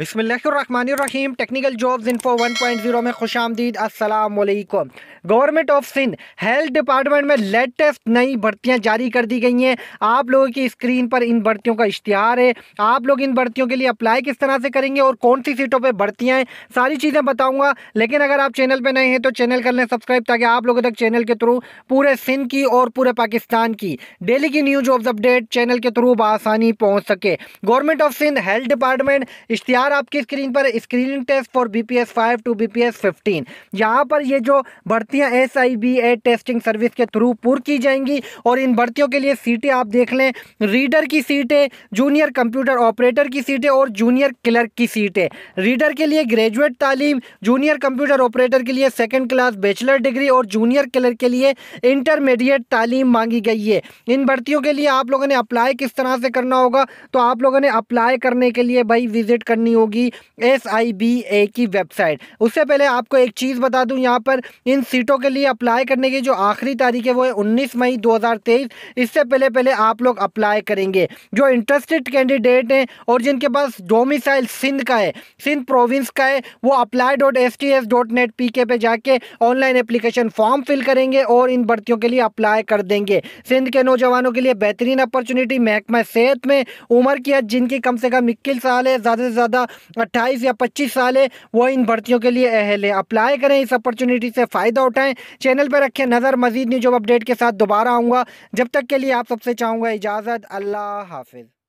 बिसमीम technical jobs info 1.0 में खुश आमदीद असलकुम government of Sindh health department में लेटेस्ट नई भर्तियां जारी कर दी गई हैं आप लोगों की स्क्रीन पर इन भर्तियों का इश्तहार है आप लोग इन भर्तियों के लिए अप्लाई किस तरह से करेंगे और कौन सी सीटों पर भर्तियाँ हैं सारी चीज़ें बताऊँगा लेकिन अगर आप चैनल पर नए हैं तो चैनल कर लें सब्सक्राइब ताकि आप लोगों तक चैनल के थ्रू पूरे सिंध की और पूरे पाकिस्तान की डेली की न्यूज जॉब्स अपडेट चैनल के थ्रू बसानी पहुँच सके government of Sindh health department इश्तहार बार आपकी स्क्रीन पर screening test for B P S five two B P S fifteen यहाँ पर ये जो भर्तियाँ S I B A testing service के थ्रू पूरी की जाएंगी और इन भर्तियों के लिए सीटें आप देख लें रीडर की सीटें जूनियर कंप्यूटर ऑपरेटर की सीटें और जूनियर क्लर्क की सीटें रीडर के लिए ग्रेजुएट तालीम जूनियर कंप्यूटर ऑपरेटर के लिए सेकेंड क्लास बैचलर डिग्री और जूनियर क्लर्क के लिए इंटरमीडिएट तालीम मांगी गई है इन भर्तियों के लिए आप लोगों ने अप्लाई किस तरह से करना होगा तो आप लोगों ने अप्लाई करने के लिए भाई विजिट करनी होगी एस की वेबसाइट उससे पहले आपको एक चीज़ बता दूँ यहाँ पर इन सीटों के लिए अप्लाई करने की जो आखिरी तारीख है वो है उन्नीस मई दो इससे पहले पहले आप लोग अप्लाई करेंगे जो इंटरेस्टेड कैंडिडेट हैं और जिनके पास डोमिसाइल सिंध का है सिंध प्रोविंस का है वो apply dot S T S dot net P K पे जाके ऑनलाइन एप्लीकेशन फॉर्म फिल करेंगे और इन भर्तियों के लिए अप्लाई कर देंगे सिंध के नौजवानों के लिए बेहतरीन अपॉर्चुनिटी महकमा सेहत में उम्र की हद जिनकी कम से कम इक्कीस साल है ज़्यादा से ज़्यादा या अट्ठाईस या पच्चीस साल है वो इन भर्तियों के लिए अहल है अप्लाई करें इस अपॉर्चुनिटी से फ़ायदा उठाएँ चैनल पर रखें नज़र मजीद न्यू जॉब अपडेट के साथ दोबारा आऊँगा जब तक के लिए आप सबसे चाहूँगा इजाज़त अल्लाह हाफिज़